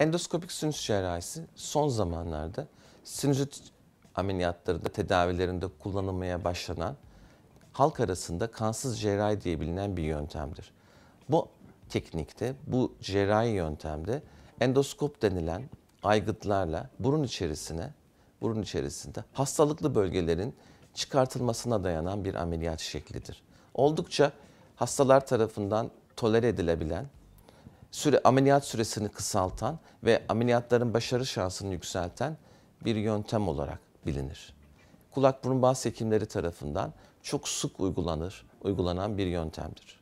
Endoskopik sinüs cerrahisi son zamanlarda sinüzit ameliyatlarında, tedavilerinde kullanılmaya başlanan halk arasında kansız cerrahi diye bilinen bir yöntemdir. Bu teknikte, bu cerrahi yöntemde endoskop denilen aygıtlarla burun içerisine, burun içerisinde hastalıklı bölgelerin çıkartılmasına dayanan bir ameliyat şeklidir. Oldukça hastalar tarafından tolere edilebilen süre, ameliyat süresini kısaltan ve ameliyatların başarı şansını yükselten bir yöntem olarak bilinir. Kulak burun boğaz hekimleri tarafından çok sık uygulanır, uygulanan bir yöntemdir.